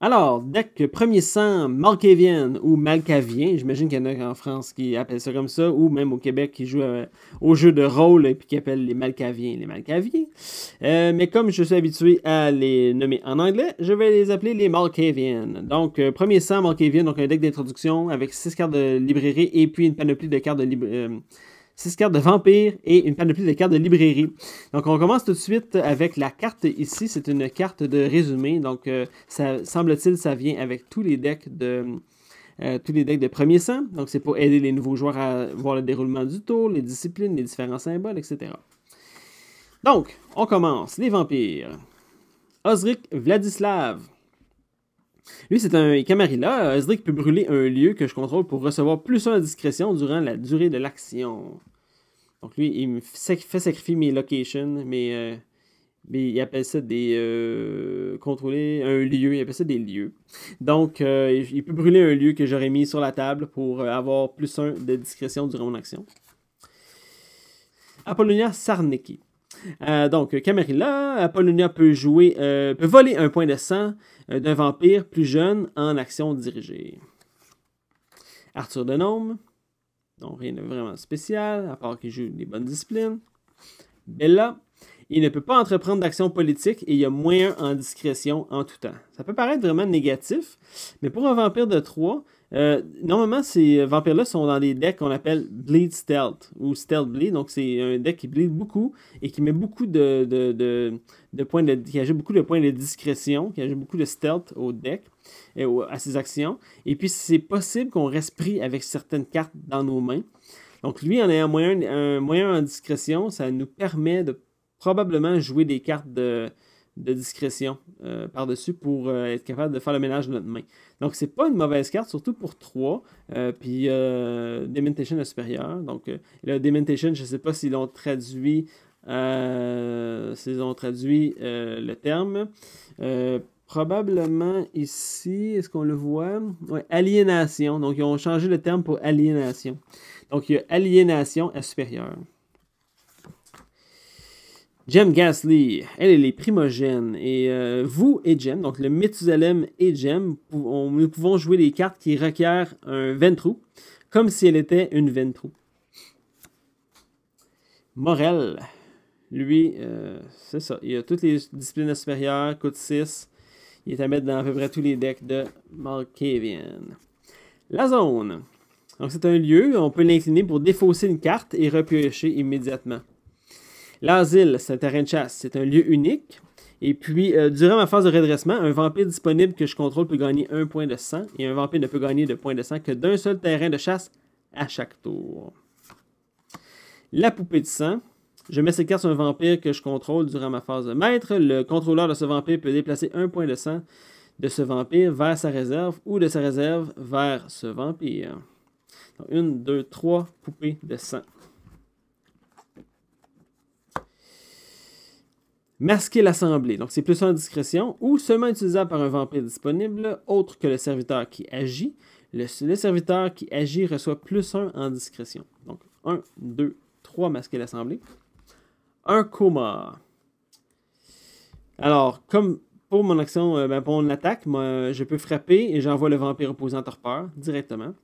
Alors, deck premier sang, Malkavian ou Malkavien, j'imagine qu'il y en a en France qui appellent ça comme ça, ou même au Québec qui jouent euh, au jeu de rôle et puis qui appellent les Malkaviens les Malkaviens. Euh, mais comme je suis habitué à les nommer en anglais, je vais les appeler les Malkavian. Donc, euh, premier sang, Malkavian, donc un deck d'introduction avec 6 cartes de librairie et puis une panoplie de cartes de librairie 6 cartes de vampires et une paire de plus cartes de librairie. Donc on commence tout de suite avec la carte ici, c'est une carte de résumé, donc euh, ça semble-t-il ça vient avec tous les decks de... Euh, tous les decks de premier sang, donc c'est pour aider les nouveaux joueurs à voir le déroulement du tour, les disciplines, les différents symboles, etc. Donc, on commence. Les vampires. Osric Vladislav, lui, c'est un Camarilla. Euh, qu'il peut brûler un lieu que je contrôle pour recevoir plus de discrétion durant la durée de l'action. Donc lui, il me fait sacrifier mes locations, mais euh, il appelle ça des. Euh, contrôler un lieu, il appelle ça des lieux. Donc, il peut brûler un lieu que j'aurais mis sur la table pour avoir plus un de discrétion durant mon action. Apollonia Sarnecki. Euh, donc, Camarilla, Apollonia peut jouer, euh, peut voler un point de sang euh, d'un vampire plus jeune en action dirigée. Arthur de Nome, donc rien de vraiment spécial, à part qu'il joue des bonnes disciplines. Bella, il ne peut pas entreprendre d'action politique et il y a moyen en discrétion en tout temps. Ça peut paraître vraiment négatif, mais pour un vampire de 3, euh, normalement, ces vampires-là sont dans des decks qu'on appelle Bleed Stealth ou Stealth Bleed. Donc, c'est un deck qui bleed beaucoup et qui met beaucoup de, de, de, points de. qui ajoute beaucoup de points de discrétion, qui ajoute beaucoup de stealth au deck, et euh, à ses actions. Et puis, c'est possible qu'on reste pris avec certaines cartes dans nos mains. Donc, lui, en ayant moyen, un moyen en discrétion, ça nous permet de probablement jouer des cartes de de discrétion euh, par-dessus pour euh, être capable de faire le ménage de notre main. Donc, c'est pas une mauvaise carte, surtout pour 3. Euh, puis, euh, Dementation à supérieur. Donc, le Dementation, je sais pas s'ils ont traduit, ont traduit le terme. probablement ici, est-ce qu'on le voit ouais, Aliénation. Donc, ils ont changé le terme pour aliénation. Donc, il y a aliénation à supérieur. Jem Gasly, elle, est est primogène. Et euh, vous et Jem, donc le Methusalem et Jem, nous pouvons jouer les cartes qui requièrent un Ventrou, comme si elle était une Ventrou. Morel, lui, euh, c'est ça. Il a toutes les disciplines supérieures, coûte 6. Il est à mettre dans à peu près tous les decks de Malkavian. La zone. Donc c'est un lieu, on peut l'incliner pour défausser une carte et repiocher immédiatement. L'asile, c'est un terrain de chasse, c'est un lieu unique. Et puis, euh, durant ma phase de redressement, un vampire disponible que je contrôle peut gagner un point de sang, et un vampire ne peut gagner de points de sang que d'un seul terrain de chasse à chaque tour. La poupée de sang. Je mets cette carte sur un vampire que je contrôle durant ma phase de maître. Le contrôleur de ce vampire peut déplacer un point de sang de ce vampire vers sa réserve ou de sa réserve vers ce vampire. Donc, une, deux, trois poupées de sang. Masquer l'assemblée, donc c'est plus en discrétion, ou seulement utilisable par un vampire disponible, autre que le serviteur qui agit. Le, serviteur qui agit reçoit plus 1 en discrétion. Donc 1, 2, 3, masquer l'assemblée. Un coma. Alors, comme pour mon action, euh, ben, pour mon attaque, moi, euh, je peux frapper et j'envoie le vampire opposé en torpeur directement.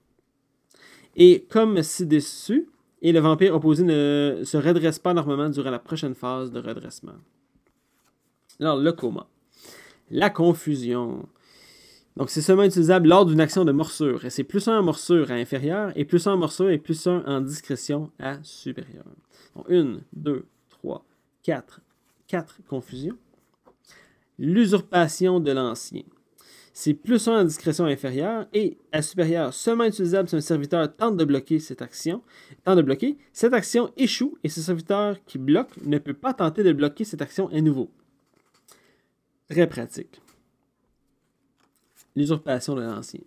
Et comme si dessus et le vampire opposé ne se redresse pas normalement durant la prochaine phase de redressement. Alors, le coma. La confusion. Donc, c'est seulement utilisable lors d'une action de morsure. Et c'est plus un en morsure à inférieur et plus un en morsure et plus un en discrétion à supérieur. Donc, 1, 2, 3, quatre, 4 confusions. L'usurpation de l'ancien. C'est plus un en discrétion inférieure et à supérieure seulement utilisable si un serviteur tente de bloquer cette action. Tente de bloquer, cette action échoue et ce serviteur qui bloque ne peut pas tenter de bloquer cette action à nouveau pratique. L'usurpation de l'ancien.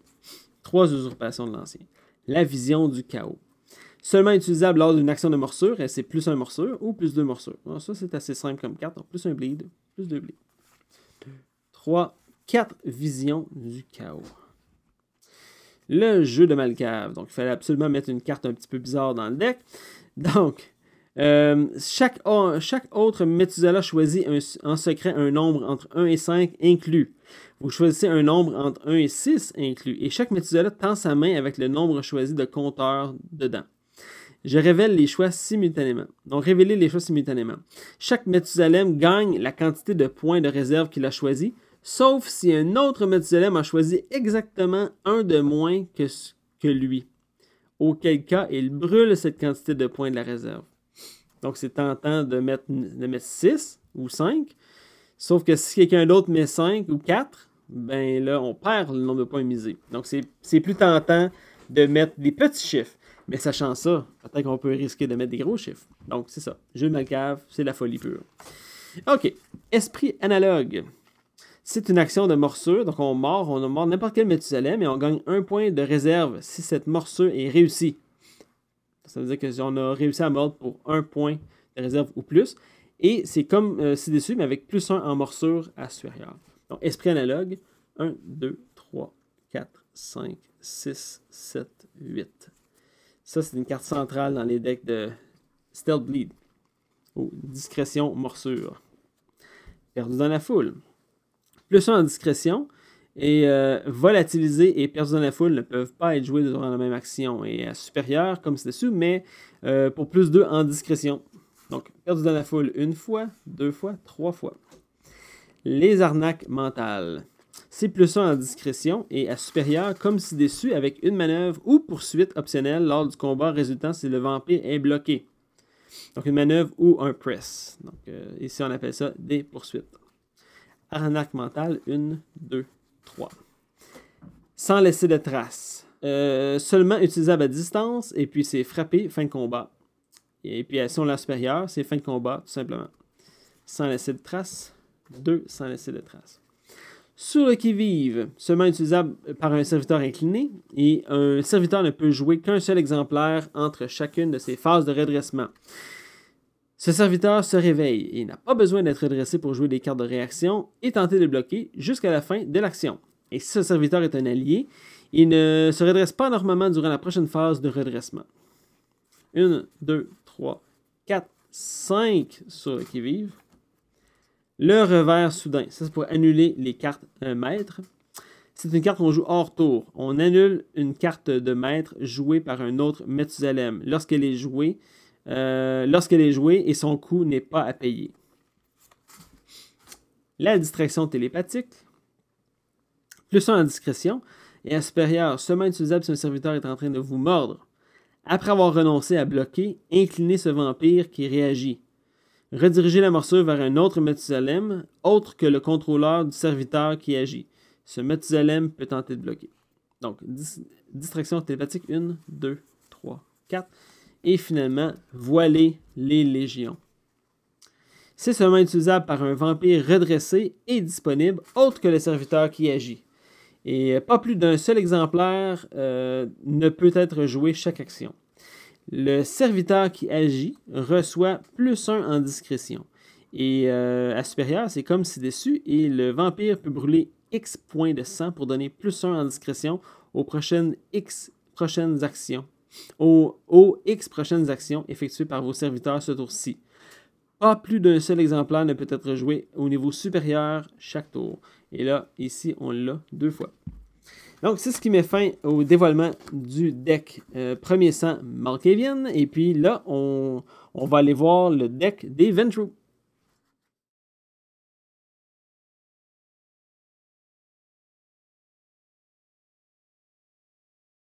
Trois usurpations de l'ancien. La vision du chaos. Seulement utilisable lors d'une action de morsure, et c'est plus un morsure ou plus deux morsures. bon ça, c'est assez simple comme carte. plus un bleed, plus deux bleeds. 3, quatre visions du chaos. Le jeu de Malcave. Donc, il fallait absolument mettre une carte un petit peu bizarre dans le deck. Donc, euh, chaque, autre Methuselah choisit en secret un nombre entre 1 et 5 inclus. Vous choisissez un nombre entre 1 et 6 inclus, et chaque Methuselah tend sa main avec le nombre choisi de compteurs dedans. Je révèle les choix simultanément. Donc, révéler les choix simultanément. Chaque Methuselah gagne la quantité de points de réserve qu'il a choisi, sauf si un autre Methuselah a choisi exactement un de moins que lui, auquel cas il brûle cette quantité de points de la réserve. Donc, c'est tentant de mettre, de 6 ou 5. Sauf que si quelqu'un d'autre met 5 ou 4, ben là, on perd le nombre de points misés. Donc, c'est plus tentant de mettre des petits chiffres. Mais sachant ça, peut-être qu'on peut risquer de mettre des gros chiffres. Donc, c'est ça. Jeu Malcave, c'est la folie pure. OK. Esprit analogue. C'est une action de morsure, donc on mord, on mord n'importe quel Métusalem mais on gagne un point de réserve si cette morsure est réussie. Ça veut dire que si on a réussi à mordre pour un point de réserve ou plus. Et c'est comme euh, ci-dessus, mais avec plus 1 en morsure à supérieur. Donc, esprit analogue, 1, 2, 3, 4, 5, 6, 7, 8. Ça, c'est une carte centrale dans les decks de Stealth Bleed. Ou discrétion, morsure. Perdu dans la foule. Plus 1 en discrétion, et euh, volatiliser et perdu dans la foule ne peuvent pas être joués durant la même action. Et à supérieur, comme si dessus, mais euh, pour plus d'eux, en discrétion. Donc, perdu dans la foule une fois, deux fois, trois fois. Les arnaques mentales. C'est plus 1 en discrétion et à supérieur, comme si déçu, avec une manœuvre ou poursuite optionnelle lors du combat résultant si le vampire est bloqué. Donc, une manœuvre ou un press. Donc, ici, euh, on appelle ça des poursuites. Arnaque mentale, une, deux, 3. Sans laisser de traces. Euh, seulement utilisable à distance, et puis c'est frappé, fin de combat. Et puis euh, si on l'a supérieur, c'est fin de combat, tout simplement. Sans laisser de traces. 2. Sans laisser de traces. Sur le qui-vive, seulement utilisable par un serviteur incliné, et un serviteur ne peut jouer qu'un seul exemplaire entre chacune de ses phases de redressement. Ce serviteur se réveille et n'a pas besoin d'être redressé pour jouer des cartes de réaction et tenter de bloquer jusqu'à la fin de l'action. Et si ce serviteur est un allié, il ne se redresse pas normalement durant la prochaine phase de redressement. 1, 2, 3, 4, 5 sur qui vivent. Le revers soudain, ça c'est pour annuler les cartes euh, maître. C'est une carte qu'on joue hors tour. On annule une carte de maître jouée par un autre Methusalem. Lorsqu'elle est jouée, euh, lorsqu'elle est jouée et son coût n'est pas à payer. La distraction télépathique, plus en discrétion, à supérieur, seulement utilisable si un serviteur est en train de vous mordre. Après avoir renoncé à bloquer, inclinez ce vampire qui réagit. Redirigez la morsure vers un autre Methusalem, autre que le contrôleur du serviteur qui agit. Ce Methusalem peut tenter de bloquer. Donc, distraction télépathique 1, 2, 3, 4 et finalement voiler les légions. C'est seulement utilisable par un vampire redressé et disponible, autre que le serviteur qui agit. Et euh, pas plus d'un seul exemplaire euh, ne peut être joué chaque action. Le serviteur qui agit reçoit plus un en discrétion. Et euh, à supérieur, c'est comme si dessus, et le vampire peut brûler X points de sang pour donner plus un en discrétion aux prochaines X prochaines actions aux, aux X prochaines actions effectuées par vos serviteurs ce tour-ci. Pas plus d'un seul exemplaire ne peut être joué au niveau supérieur chaque tour. Et là, ici, on l'a deux fois. Donc, c'est ce qui met fin au dévoilement du deck euh, premier sang Malkavian. Et puis là, on, va aller voir le deck des Ventrue.